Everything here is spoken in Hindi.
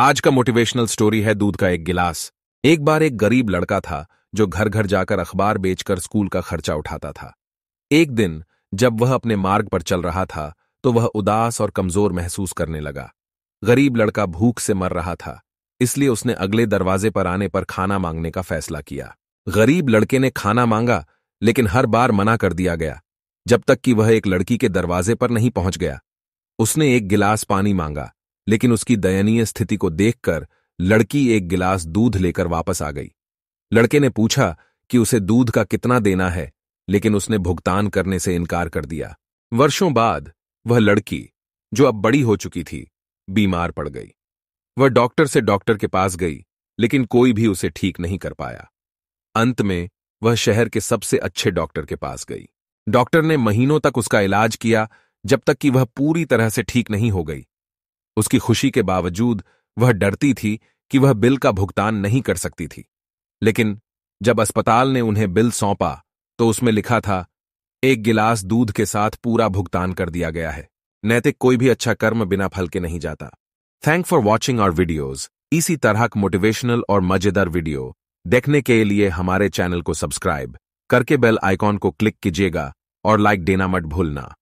आज का मोटिवेशनल स्टोरी है दूध का एक गिलास एक बार एक गरीब लड़का था जो घर घर जाकर अखबार बेचकर स्कूल का खर्चा उठाता था एक दिन जब वह अपने मार्ग पर चल रहा था तो वह उदास और कमजोर महसूस करने लगा गरीब लड़का भूख से मर रहा था इसलिए उसने अगले दरवाजे पर आने पर खाना मांगने का फैसला किया गरीब लड़के ने खाना मांगा लेकिन हर बार मना कर दिया गया जब तक कि वह एक लड़की के दरवाजे पर नहीं पहुंच गया उसने एक गिलास पानी मांगा लेकिन उसकी दयनीय स्थिति को देखकर लड़की एक गिलास दूध लेकर वापस आ गई लड़के ने पूछा कि उसे दूध का कितना देना है लेकिन उसने भुगतान करने से इनकार कर दिया वर्षों बाद वह लड़की जो अब बड़ी हो चुकी थी बीमार पड़ गई वह डॉक्टर से डॉक्टर के पास गई लेकिन कोई भी उसे ठीक नहीं कर पाया अंत में वह शहर के सबसे अच्छे डॉक्टर के पास गई डॉक्टर ने महीनों तक उसका इलाज किया जब तक कि वह पूरी तरह से ठीक नहीं हो गई उसकी खुशी के बावजूद वह डरती थी कि वह बिल का भुगतान नहीं कर सकती थी लेकिन जब अस्पताल ने उन्हें बिल सौंपा तो उसमें लिखा था एक गिलास दूध के साथ पूरा भुगतान कर दिया गया है नैतिक कोई भी अच्छा कर्म बिना फल के नहीं जाता thank for watching our videos इसी तरह के मोटिवेशनल और मजेदार वीडियो देखने के लिए हमारे चैनल को सब्सक्राइब करके बेल आइकॉन को क्लिक कीजिएगा और लाइक देना मत भूलना